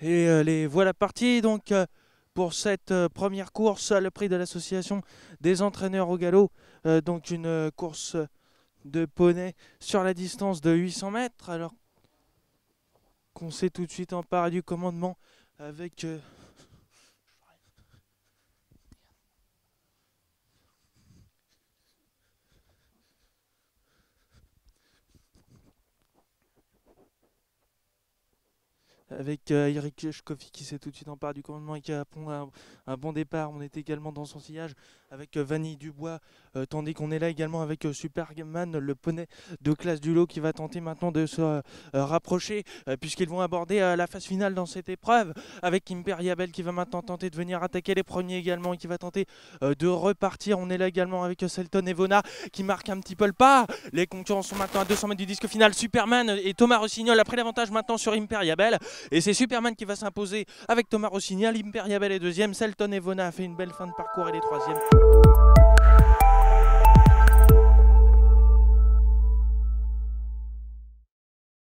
Et euh, les voilà partis donc euh, pour cette euh, première course à le prix de l'association des entraîneurs au galop. donc une course de poney sur la distance de 800 mètres alors qu'on sait tout de suite en part du commandement avec avec euh, Eric qui s'est tout de suite emparé du commandement et qui a un, bon départ. On est également dans son sillage avec euh, Vanille Dubois, euh, tandis qu'on est là également avec Superman, le poney de classe du lot qui va tenter maintenant de se rapprocher puisqu'ils vont aborder la phase finale dans cette épreuve avec Imperiabel qui va maintenant tenter de venir attaquer les premiers également et qui va tenter de repartir. On est là également avec Selton et Vona qui marque un petit peu le pas. Les concurrents sont maintenant à 200 mètres du disque final. Superman et Thomas Rossignol pris l'avantage maintenant sur Imperiabel. Et c'est Superman qui va s'imposer avec Thomas Rossignol. Bell est deuxième. Selton Evona a fait une belle fin de parcours. et est troisième.